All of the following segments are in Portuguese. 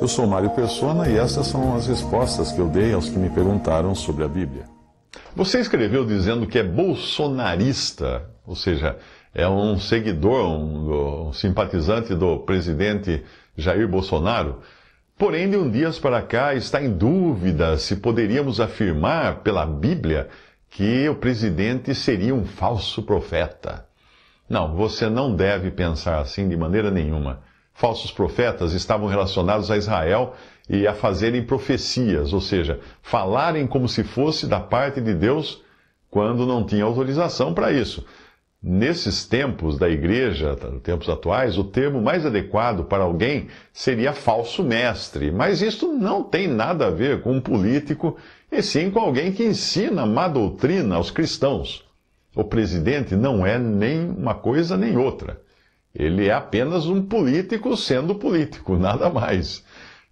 Eu sou Mário Persona e essas são as respostas que eu dei aos que me perguntaram sobre a Bíblia. Você escreveu dizendo que é bolsonarista, ou seja, é um seguidor, um, um simpatizante do presidente Jair Bolsonaro. Porém, de um dias para cá está em dúvida se poderíamos afirmar pela Bíblia que o presidente seria um falso profeta. Não, você não deve pensar assim de maneira nenhuma falsos profetas estavam relacionados a Israel e a fazerem profecias, ou seja, falarem como se fosse da parte de Deus quando não tinha autorização para isso. Nesses tempos da igreja, tá, tempos atuais, o termo mais adequado para alguém seria falso mestre, mas isso não tem nada a ver com um político, e sim com alguém que ensina má doutrina aos cristãos. O presidente não é nem uma coisa nem outra. Ele é apenas um político sendo político, nada mais.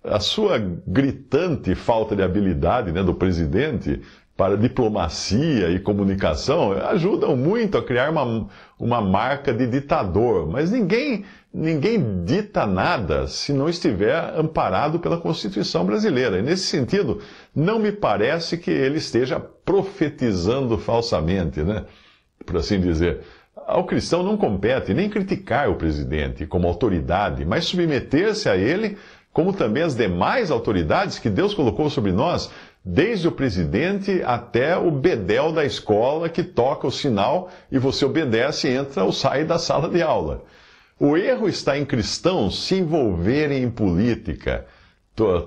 A sua gritante falta de habilidade né, do presidente para diplomacia e comunicação ajudam muito a criar uma, uma marca de ditador, mas ninguém, ninguém dita nada se não estiver amparado pela Constituição brasileira. E nesse sentido, não me parece que ele esteja profetizando falsamente, né? por assim dizer. Ao cristão não compete nem criticar o presidente como autoridade, mas submeter-se a ele, como também as demais autoridades que Deus colocou sobre nós, desde o presidente até o bedel da escola que toca o sinal e você obedece, entra ou sai da sala de aula. O erro está em cristãos se envolverem em política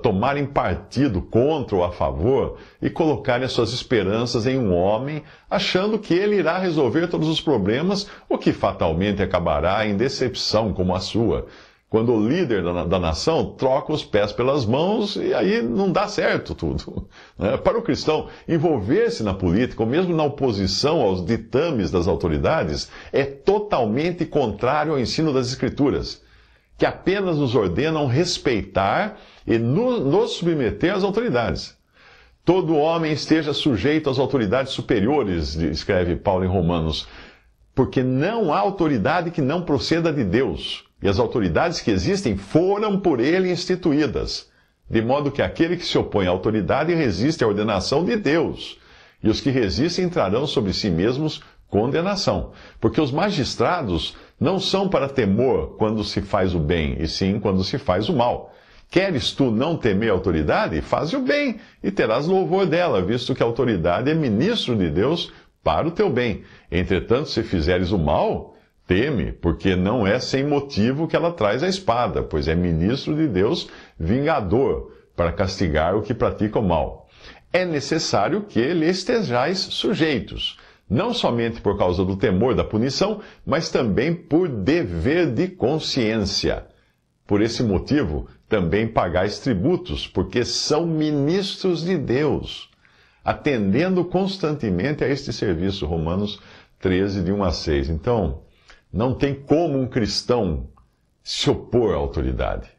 tomarem partido contra ou a favor e colocarem suas esperanças em um homem, achando que ele irá resolver todos os problemas, o que fatalmente acabará em decepção como a sua. Quando o líder da, da nação troca os pés pelas mãos e aí não dá certo tudo. Né? Para o cristão, envolver-se na política, ou mesmo na oposição aos ditames das autoridades, é totalmente contrário ao ensino das Escrituras, que apenas nos ordenam respeitar e nos submeter às autoridades. Todo homem esteja sujeito às autoridades superiores, escreve Paulo em Romanos, porque não há autoridade que não proceda de Deus, e as autoridades que existem foram por ele instituídas, de modo que aquele que se opõe à autoridade resiste à ordenação de Deus, e os que resistem entrarão sobre si mesmos condenação, porque os magistrados não são para temor quando se faz o bem, e sim quando se faz o mal. Queres tu não temer a autoridade? Faze o bem e terás louvor dela, visto que a autoridade é ministro de Deus para o teu bem. Entretanto, se fizeres o mal, teme, porque não é sem motivo que ela traz a espada, pois é ministro de Deus, vingador, para castigar o que pratica o mal. É necessário que lhe estejais sujeitos, não somente por causa do temor da punição, mas também por dever de consciência. Por esse motivo, também pagais tributos, porque são ministros de Deus, atendendo constantemente a este serviço. Romanos 13, de 1 a 6. Então, não tem como um cristão se opor à autoridade.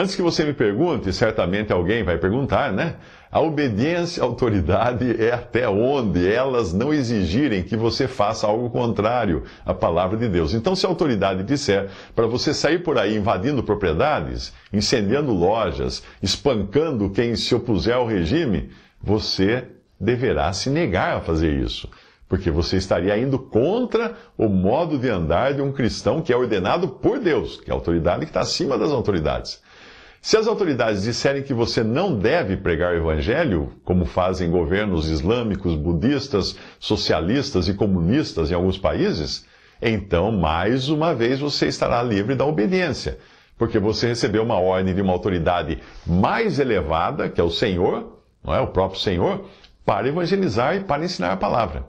Antes que você me pergunte, certamente alguém vai perguntar, né? A obediência à autoridade é até onde elas não exigirem que você faça algo contrário à palavra de Deus. Então, se a autoridade disser para você sair por aí invadindo propriedades, incendiando lojas, espancando quem se opuser ao regime, você deverá se negar a fazer isso porque você estaria indo contra o modo de andar de um cristão que é ordenado por Deus, que é a autoridade que está acima das autoridades. Se as autoridades disserem que você não deve pregar o evangelho, como fazem governos islâmicos, budistas, socialistas e comunistas em alguns países, então mais uma vez você estará livre da obediência, porque você recebeu uma ordem de uma autoridade mais elevada, que é o Senhor, não é o próprio Senhor, para evangelizar e para ensinar a palavra.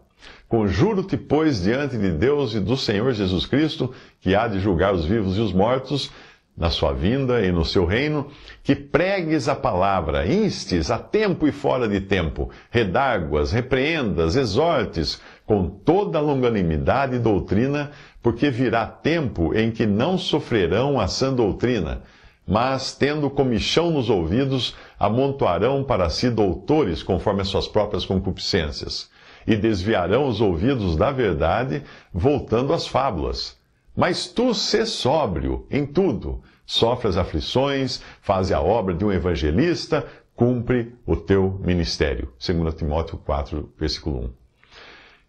Conjuro-te, pois, diante de Deus e do Senhor Jesus Cristo, que há de julgar os vivos e os mortos, na sua vinda e no seu reino, que pregues a palavra, instes a tempo e fora de tempo, redáguas, repreendas, exortes, com toda longanimidade e doutrina, porque virá tempo em que não sofrerão a sã doutrina, mas, tendo comichão nos ouvidos, amontoarão para si doutores conforme as suas próprias concupiscências, e desviarão os ouvidos da verdade, voltando às fábulas mas tu sê sóbrio em tudo, sofre as aflições, faz a obra de um evangelista, cumpre o teu ministério. 2 Timóteo 4, versículo 1.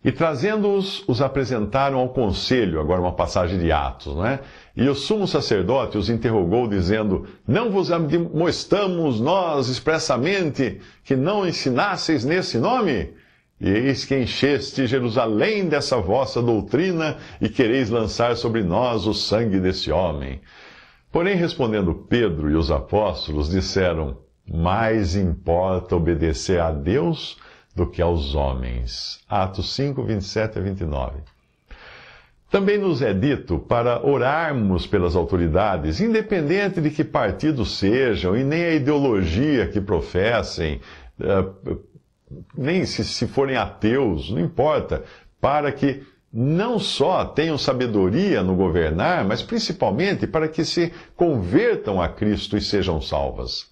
E trazendo-os, os apresentaram ao conselho, agora uma passagem de Atos, não é? E o sumo sacerdote os interrogou, dizendo: Não vos mostramos nós expressamente que não ensinasseis nesse nome? E eis que encheste Jerusalém dessa vossa doutrina e quereis lançar sobre nós o sangue desse homem. Porém, respondendo Pedro e os apóstolos, disseram: Mais importa obedecer a Deus do que aos homens. Atos 5, 27 a 29. Também nos é dito para orarmos pelas autoridades, independente de que partido sejam e nem a ideologia que professem, eh, nem se, se forem ateus, não importa, para que não só tenham sabedoria no governar, mas principalmente para que se convertam a Cristo e sejam salvas.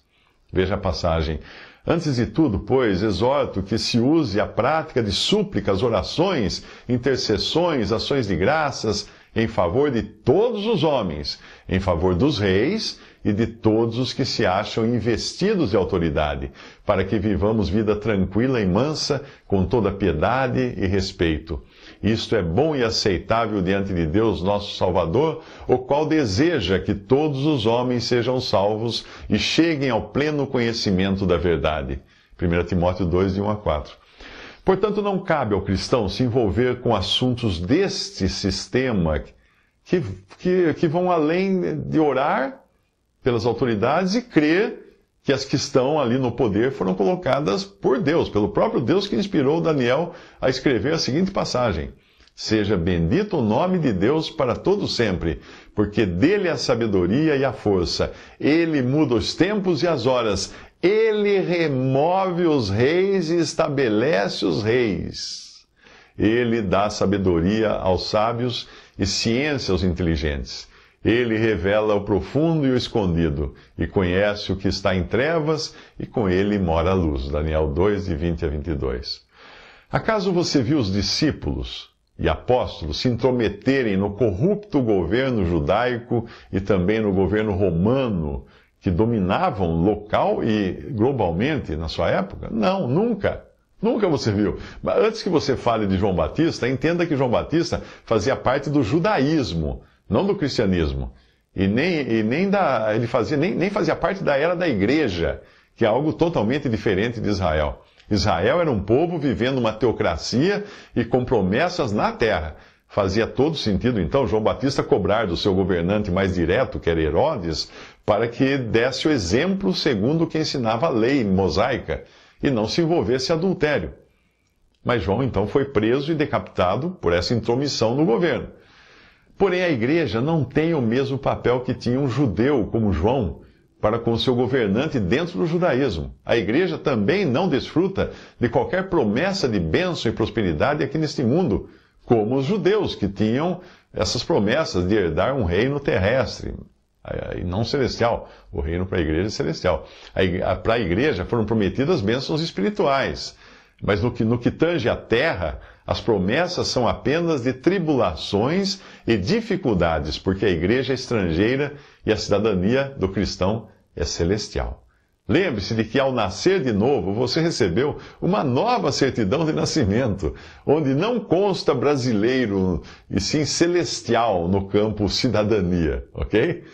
Veja a passagem. Antes de tudo, pois, exorto que se use a prática de súplicas, orações, intercessões, ações de graças em favor de todos os homens, em favor dos reis e de todos os que se acham investidos de autoridade, para que vivamos vida tranquila e mansa, com toda piedade e respeito. Isto é bom e aceitável diante de Deus, nosso Salvador, o qual deseja que todos os homens sejam salvos e cheguem ao pleno conhecimento da verdade. 1 Timóteo 2, de 1 a 4. Portanto, não cabe ao cristão se envolver com assuntos deste sistema que, que, que vão além de orar pelas autoridades e crer que as que estão ali no poder foram colocadas por Deus, pelo próprio Deus que inspirou Daniel a escrever a seguinte passagem: Seja bendito o nome de Deus para todo sempre, porque dele é a sabedoria e a força. Ele muda os tempos e as horas. Ele remove os reis e estabelece os reis. Ele dá sabedoria aos sábios e ciência aos inteligentes. Ele revela o profundo e o escondido, e conhece o que está em trevas, e com ele mora a luz. Daniel 2, de 20 a 22. Acaso você viu os discípulos e apóstolos se intrometerem no corrupto governo judaico e também no governo romano, que dominavam local e globalmente na sua época? Não, nunca. Nunca você viu. Mas antes que você fale de João Batista, entenda que João Batista fazia parte do judaísmo não do cristianismo. E nem, e nem da, ele fazia, nem, nem fazia parte da era da igreja, que é algo totalmente diferente de Israel. Israel era um povo vivendo uma teocracia e com promessas na terra. Fazia todo sentido, então, João Batista cobrar do seu governante mais direto, que era Herodes, para que desse o exemplo segundo o que ensinava a lei mosaica e não se envolvesse em adultério. Mas João, então, foi preso e decapitado por essa intromissão no governo. Porém, a igreja não tem o mesmo papel que tinha um judeu como João para com seu governante dentro do judaísmo. A igreja também não desfruta de qualquer promessa de bênção e prosperidade aqui neste mundo, como os judeus que tinham essas promessas de herdar um reino terrestre eh, e não celestial. O reino para a igreja é celestial. Para a igreja foram prometidas bênçãos espirituais. Mas no que, no que tange a terra, as promessas são apenas de tribulações e dificuldades, porque a igreja é estrangeira e a cidadania do cristão é celestial. Lembre-se de que ao nascer de novo, você recebeu uma nova certidão de nascimento, onde não consta brasileiro, e sim celestial no campo cidadania, ok?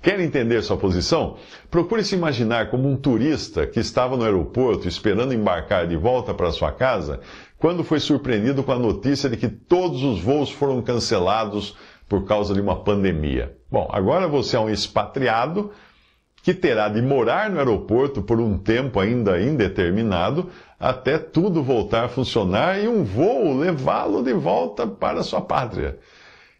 Quer entender sua posição? Procure se imaginar como um turista que estava no aeroporto esperando embarcar de volta para sua casa quando foi surpreendido com a notícia de que todos os voos foram cancelados por causa de uma pandemia. Bom, agora você é um expatriado que terá de morar no aeroporto por um tempo ainda indeterminado, até tudo voltar a funcionar e um voo levá-lo de volta para sua pátria.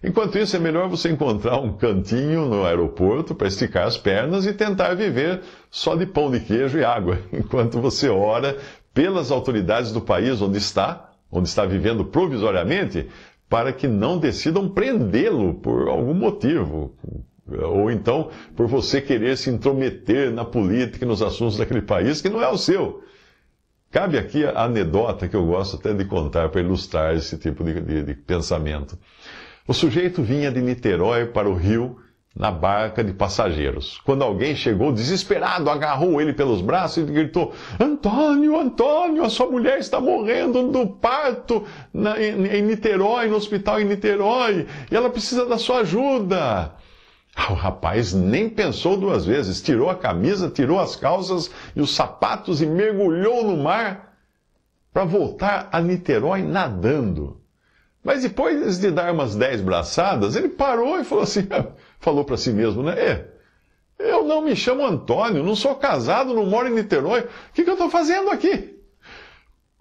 Enquanto isso, é melhor você encontrar um cantinho no aeroporto para esticar as pernas e tentar viver só de pão de queijo e água, enquanto você ora pelas autoridades do país onde está, onde está vivendo provisoriamente, para que não decidam prendê-lo por algum motivo. Ou então por você querer se intrometer na política e nos assuntos daquele país que não é o seu. Cabe aqui a anedota que eu gosto até de contar para ilustrar esse tipo de, de, de pensamento. O sujeito vinha de Niterói para o Rio na barca de passageiros. Quando alguém chegou desesperado, agarrou ele pelos braços e gritou: Antônio, Antônio, a sua mulher está morrendo do parto na, em, em, Niterói, no hospital em Niterói, e ela precisa da sua ajuda. Ah, o rapaz nem pensou duas vezes, tirou a camisa, tirou as calças e os sapatos e mergulhou no mar para voltar a Niterói nadando. Mas depois de dar umas dez braçadas, ele parou e falou assim: falou para si mesmo, né? É, eu não me chamo Antônio, não sou casado, não moro em Niterói. O que, que eu estou fazendo aqui?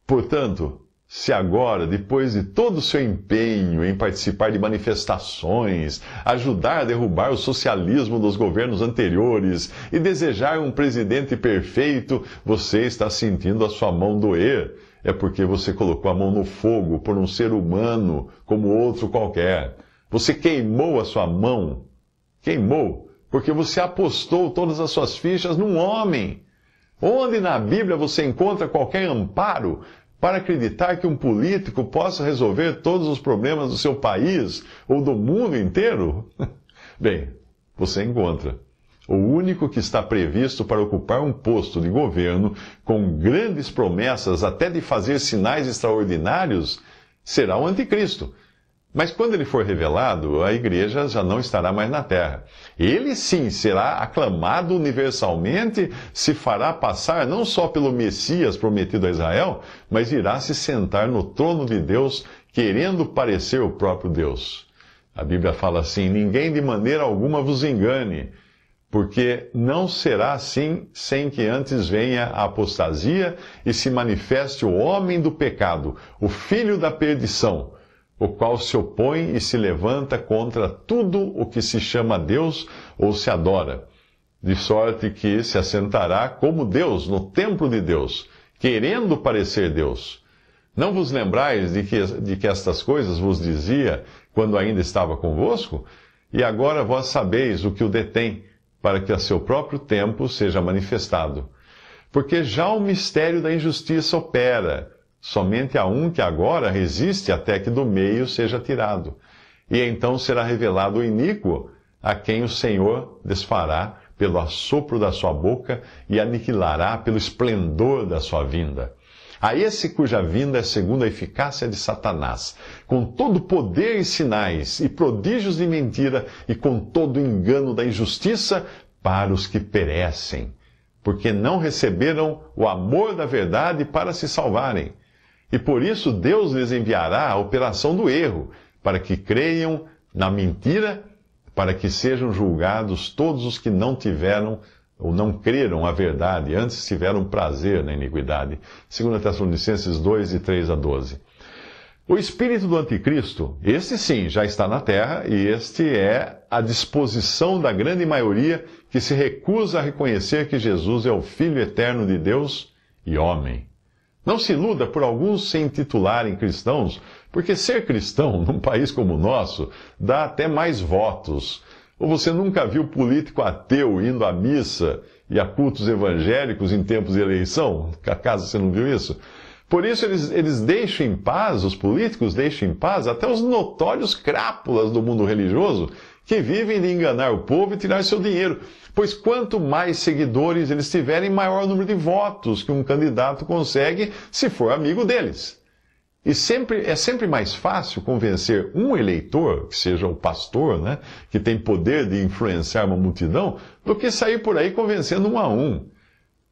Portanto, se agora, depois de todo o seu empenho em participar de manifestações, ajudar a derrubar o socialismo dos governos anteriores e desejar um presidente perfeito, você está sentindo a sua mão doer, é porque você colocou a mão no fogo por um ser humano como outro qualquer. Você queimou a sua mão Queimou, porque você apostou todas as suas fichas num homem. Onde na Bíblia você encontra qualquer amparo para acreditar que um político possa resolver todos os problemas do seu país ou do mundo inteiro? Bem, você encontra. O único que está previsto para ocupar um posto de governo com grandes promessas, até de fazer sinais extraordinários, será o Anticristo mas quando ele for revelado, a igreja já não estará mais na terra. Ele sim será aclamado universalmente, se fará passar não só pelo Messias prometido a Israel, mas irá se sentar no trono de Deus, querendo parecer o próprio Deus. A Bíblia fala assim: Ninguém de maneira alguma vos engane, porque não será assim sem que antes venha a apostasia e se manifeste o homem do pecado, o filho da perdição o qual se opõe e se levanta contra tudo o que se chama Deus ou se adora, de sorte que se assentará como Deus no templo de Deus, querendo parecer Deus. Não vos lembrais de que, de que estas coisas vos dizia quando ainda estava convosco? E agora vós sabeis o que o detém, para que a seu próprio tempo seja manifestado. Porque já o mistério da injustiça opera. Somente a um que agora resiste até que do meio seja tirado. E então será revelado o iníquo, a quem o Senhor desfará pelo assopro da sua boca e aniquilará pelo esplendor da sua vinda. A esse cuja vinda é segundo a eficácia de Satanás, com todo poder e sinais, e prodígios de mentira, e com todo engano da injustiça, para os que perecem, porque não receberam o amor da verdade para se salvarem e por isso Deus lhes enviará a operação do erro, para que creiam na mentira, para que sejam julgados todos os que não tiveram ou não creram a verdade, antes tiveram prazer na iniquidade. 2 Tessalonicenses 2, 3 a 12. O espírito do anticristo, este sim, já está na terra e este é a disposição da grande maioria que se recusa a reconhecer que Jesus é o Filho eterno de Deus e homem. Não se iluda por alguns se intitularem cristãos, porque ser cristão num país como o nosso dá até mais votos. Ou você nunca viu político ateu indo à missa e a cultos evangélicos em tempos de eleição? Acaso você não viu isso? Por isso eles, eles deixam em paz, os políticos deixam em paz até os notórios crápulas do mundo religioso que vivem de enganar o povo e tirar seu dinheiro, pois quanto mais seguidores eles tiverem, maior o número de votos que um candidato consegue se for amigo deles. E sempre, é sempre mais fácil convencer um eleitor, que seja o pastor, né, que tem poder de influenciar uma multidão, do que sair por aí convencendo um a um.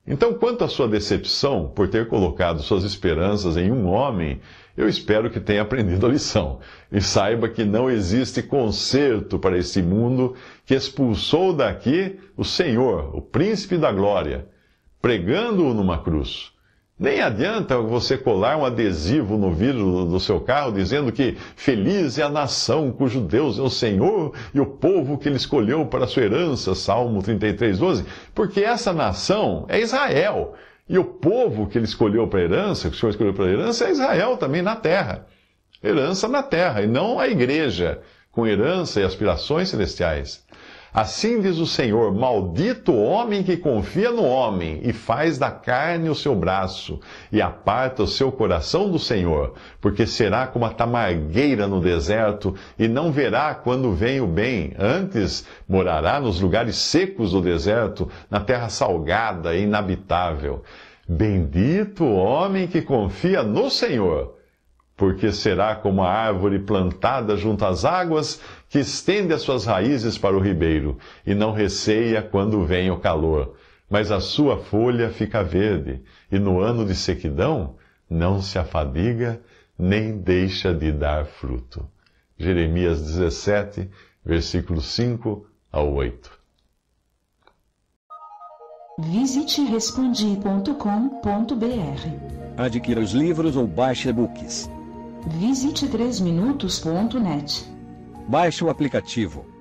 Então, quanto à sua decepção por ter colocado suas esperanças em um homem eu espero que tenha aprendido a lição e saiba que não existe conserto para esse mundo que expulsou daqui o Senhor, o príncipe da glória, pregando-o numa cruz. Nem adianta você colar um adesivo no vidro do seu carro dizendo que feliz é a nação cujo Deus é o Senhor e o povo que ele escolheu para sua herança, Salmo 33, 12, porque essa nação é Israel e o povo que ele escolheu para a herança, que o Senhor escolheu para a herança, é Israel também na terra. Herança na terra, e não a igreja, com herança e aspirações celestiais. Assim diz o Senhor: Maldito o homem que confia no homem e faz da carne o seu braço e aparta o seu coração do Senhor, porque será como a tamargueira no deserto e não verá quando vem o bem. Antes morará nos lugares secos do deserto, na terra salgada e inabitável. Bendito o homem que confia no Senhor, porque será como a árvore plantada junto às águas que estende as suas raízes para o ribeiro e não receia quando vem o calor, mas a sua folha fica verde, e no ano de sequidão não se afadiga, nem deixa de dar fruto. Jeremias 17, versículos 5 a 8. Visite respondi.com.br. Adquira os livros ou baixe e-books. Visite 3minutos.net. Baixe o aplicativo.